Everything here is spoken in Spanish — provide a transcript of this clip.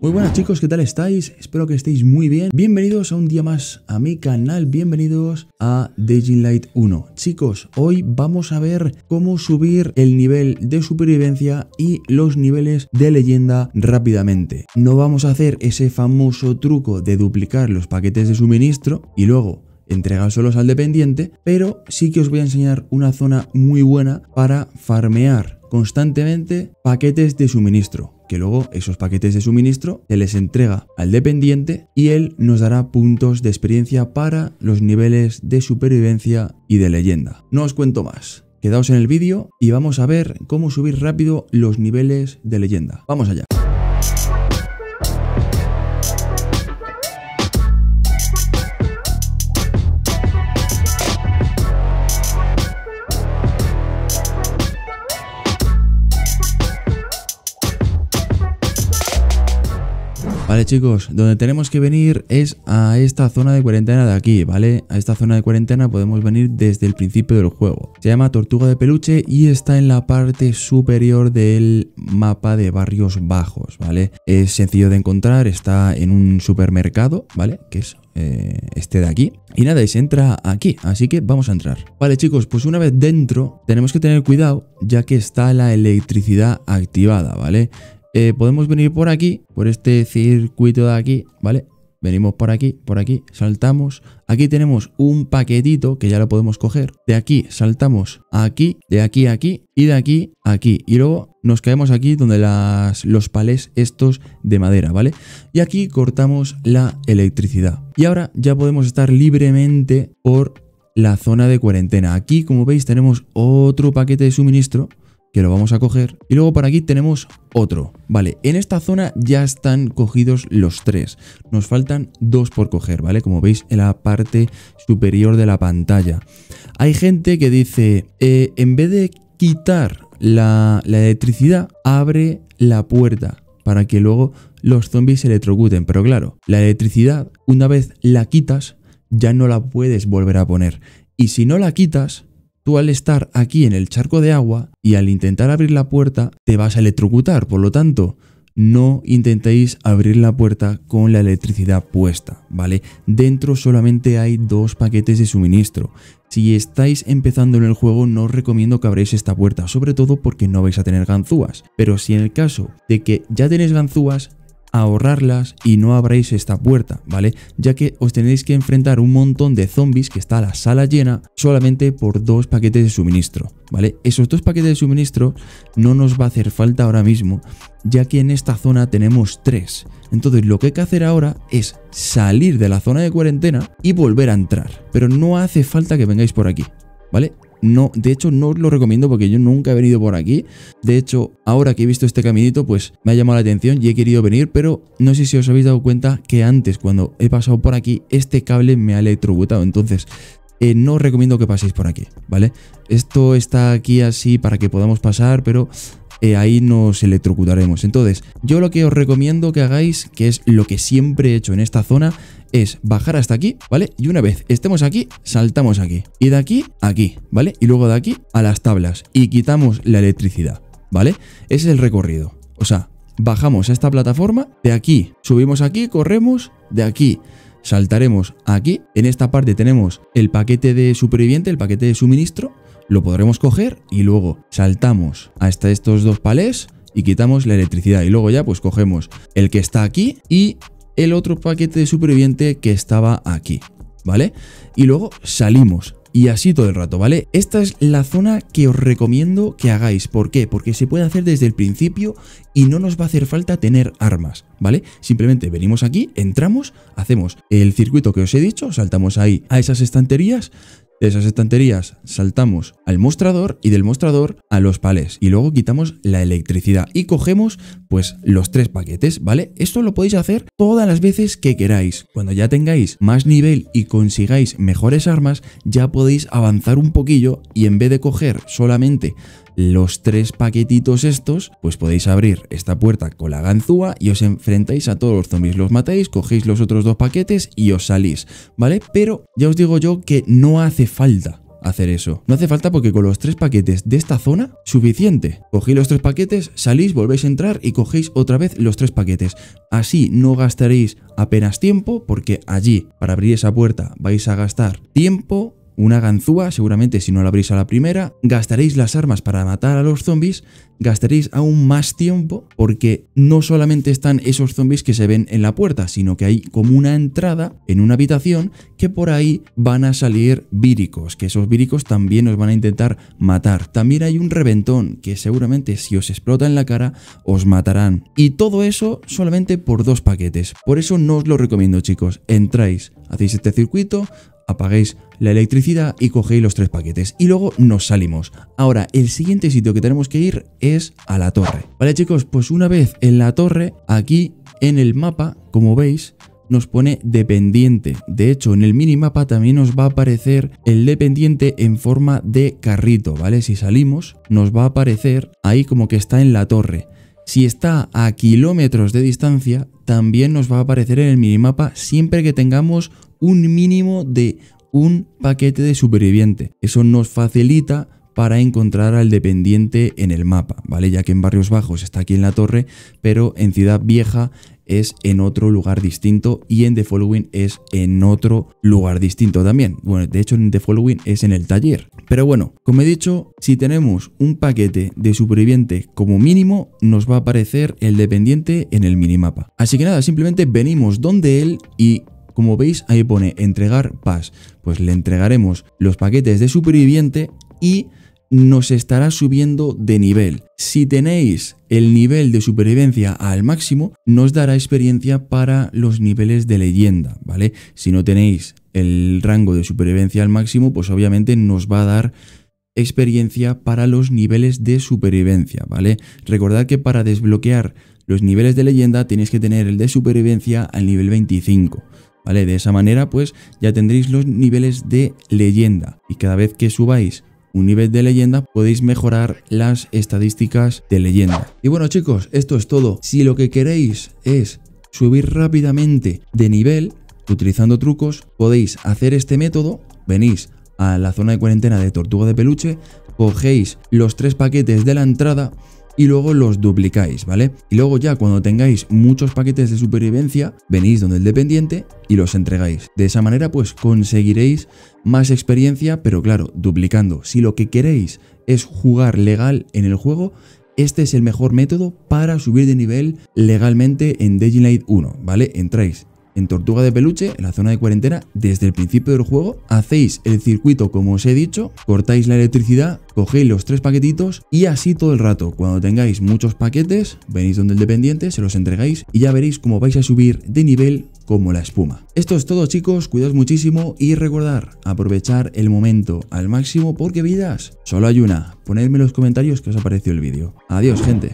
Muy buenas chicos, ¿qué tal estáis? Espero que estéis muy bien. Bienvenidos a un día más a mi canal, bienvenidos a Daging Light 1. Chicos, hoy vamos a ver cómo subir el nivel de supervivencia y los niveles de leyenda rápidamente. No vamos a hacer ese famoso truco de duplicar los paquetes de suministro y luego entregárselos al dependiente, pero sí que os voy a enseñar una zona muy buena para farmear constantemente paquetes de suministro, que luego esos paquetes de suministro se les entrega al dependiente y él nos dará puntos de experiencia para los niveles de supervivencia y de leyenda. No os cuento más. Quedaos en el vídeo y vamos a ver cómo subir rápido los niveles de leyenda. Vamos allá. Vale chicos, donde tenemos que venir es a esta zona de cuarentena de aquí, ¿vale? A esta zona de cuarentena podemos venir desde el principio del juego. Se llama Tortuga de Peluche y está en la parte superior del mapa de barrios bajos, ¿vale? Es sencillo de encontrar, está en un supermercado, ¿vale? Que es eh, este de aquí. Y nada, y se entra aquí, así que vamos a entrar. Vale chicos, pues una vez dentro tenemos que tener cuidado ya que está la electricidad activada, ¿vale? Eh, podemos venir por aquí, por este circuito de aquí, ¿vale? Venimos por aquí, por aquí, saltamos. Aquí tenemos un paquetito que ya lo podemos coger. De aquí saltamos aquí, de aquí a aquí y de aquí aquí. Y luego nos caemos aquí donde los palés estos de madera, ¿vale? Y aquí cortamos la electricidad. Y ahora ya podemos estar libremente por la zona de cuarentena. Aquí, como veis, tenemos otro paquete de suministro lo vamos a coger. Y luego por aquí tenemos otro. Vale, en esta zona ya están cogidos los tres. Nos faltan dos por coger, ¿vale? Como veis en la parte superior de la pantalla. Hay gente que dice, eh, en vez de quitar la, la electricidad, abre la puerta para que luego los zombies se electrocuten. Pero claro, la electricidad, una vez la quitas, ya no la puedes volver a poner. Y si no la quitas, al estar aquí en el charco de agua y al intentar abrir la puerta te vas a electrocutar, por lo tanto, no intentéis abrir la puerta con la electricidad puesta, ¿vale? Dentro solamente hay dos paquetes de suministro. Si estáis empezando en el juego no os recomiendo que abréis esta puerta, sobre todo porque no vais a tener ganzúas. Pero si en el caso de que ya tenéis ganzúas, ahorrarlas y no abráis esta puerta, ¿vale? Ya que os tenéis que enfrentar un montón de zombies que está la sala llena solamente por dos paquetes de suministro, ¿vale? Esos dos paquetes de suministro no nos va a hacer falta ahora mismo, ya que en esta zona tenemos tres. Entonces lo que hay que hacer ahora es salir de la zona de cuarentena y volver a entrar, pero no hace falta que vengáis por aquí, ¿vale? No, de hecho, no os lo recomiendo porque yo nunca he venido por aquí. De hecho, ahora que he visto este caminito, pues me ha llamado la atención y he querido venir, pero no sé si os habéis dado cuenta que antes, cuando he pasado por aquí, este cable me ha electrocutado Entonces, eh, no os recomiendo que paséis por aquí, ¿vale? Esto está aquí así para que podamos pasar, pero eh, ahí nos electrocutaremos. Entonces, yo lo que os recomiendo que hagáis, que es lo que siempre he hecho en esta zona, es bajar hasta aquí, ¿vale? Y una vez estemos aquí, saltamos aquí. Y de aquí, aquí, ¿vale? Y luego de aquí a las tablas. Y quitamos la electricidad, ¿vale? Ese es el recorrido. O sea, bajamos a esta plataforma, de aquí subimos aquí, corremos, de aquí saltaremos aquí. En esta parte tenemos el paquete de superviviente, el paquete de suministro lo podremos coger y luego saltamos hasta estos dos palés y quitamos la electricidad. Y luego ya pues cogemos el que está aquí y el otro paquete de superviviente que estaba aquí, ¿vale? Y luego salimos y así todo el rato, ¿vale? Esta es la zona que os recomiendo que hagáis. ¿Por qué? Porque se puede hacer desde el principio y no nos va a hacer falta tener armas, ¿vale? Simplemente venimos aquí, entramos, hacemos el circuito que os he dicho, saltamos ahí a esas estanterías, de esas estanterías saltamos al mostrador y del mostrador a los palés y luego quitamos la electricidad y cogemos pues los tres paquetes, ¿vale? Esto lo podéis hacer todas las veces que queráis. Cuando ya tengáis más nivel y consigáis mejores armas, ya podéis avanzar un poquillo y en vez de coger solamente los tres paquetitos estos, pues podéis abrir esta puerta con la ganzúa y os enfrentáis a todos los zombies, los matáis, cogéis los otros dos paquetes y os salís, ¿vale? Pero ya os digo yo que no hace falta hacer eso. No hace falta porque con los tres paquetes de esta zona, suficiente. cogí los tres paquetes, salís, volvéis a entrar y cogéis otra vez los tres paquetes. Así no gastaréis apenas tiempo porque allí, para abrir esa puerta, vais a gastar tiempo, una ganzúa, seguramente si no la abrís a la primera, gastaréis las armas para matar a los zombies, gastaréis aún más tiempo porque no solamente están esos zombies que se ven en la puerta, sino que hay como una entrada en una habitación que por ahí van a salir víricos, que esos víricos también os van a intentar matar. También hay un reventón que seguramente si os explota en la cara os matarán. Y todo eso solamente por dos paquetes. Por eso no os lo recomiendo chicos, entráis, Hacéis este circuito, apagáis la electricidad y cogéis los tres paquetes. Y luego nos salimos. Ahora, el siguiente sitio que tenemos que ir es a la torre. Vale chicos, pues una vez en la torre, aquí en el mapa, como veis, nos pone dependiente. De hecho, en el mini mapa también nos va a aparecer el dependiente en forma de carrito, ¿vale? Si salimos, nos va a aparecer ahí como que está en la torre. Si está a kilómetros de distancia, también nos va a aparecer en el minimapa siempre que tengamos un mínimo de un paquete de superviviente. Eso nos facilita para encontrar al dependiente en el mapa, ¿vale? Ya que en Barrios Bajos está aquí en la torre, pero en Ciudad Vieja es en otro lugar distinto y en The Following es en otro lugar distinto también. Bueno, de hecho en The Following es en el taller. Pero bueno, como he dicho, si tenemos un paquete de superviviente como mínimo, nos va a aparecer el dependiente en el minimapa. Así que nada, simplemente venimos donde él y como veis ahí pone entregar paz. Pues le entregaremos los paquetes de superviviente y nos estará subiendo de nivel. Si tenéis el nivel de supervivencia al máximo, nos dará experiencia para los niveles de leyenda, ¿vale? Si no tenéis el rango de supervivencia al máximo, pues obviamente nos va a dar experiencia para los niveles de supervivencia, ¿vale? Recordad que para desbloquear los niveles de leyenda tenéis que tener el de supervivencia al nivel 25. ¿Vale? De esa manera pues ya tendréis los niveles de leyenda y cada vez que subáis un nivel de leyenda podéis mejorar las estadísticas de leyenda. Y bueno chicos, esto es todo. Si lo que queréis es subir rápidamente de nivel utilizando trucos, podéis hacer este método, venís a la zona de cuarentena de tortuga de peluche, cogéis los tres paquetes de la entrada y luego los duplicáis, ¿vale? Y luego ya cuando tengáis muchos paquetes de supervivencia, venís donde el dependiente y los entregáis. De esa manera pues conseguiréis más experiencia, pero claro, duplicando. Si lo que queréis es jugar legal en el juego, este es el mejor método para subir de nivel legalmente en Daylight 1, ¿vale? Entráis en Tortuga de Peluche, en la zona de cuarentena, desde el principio del juego, hacéis el circuito como os he dicho, cortáis la electricidad, cogéis los tres paquetitos y así todo el rato. Cuando tengáis muchos paquetes, venís donde el dependiente, se los entregáis y ya veréis cómo vais a subir de nivel como la espuma. Esto es todo chicos, cuidaos muchísimo y recordar aprovechar el momento al máximo porque vidas, solo hay una. Ponedme en los comentarios que os ha parecido el vídeo. Adiós gente.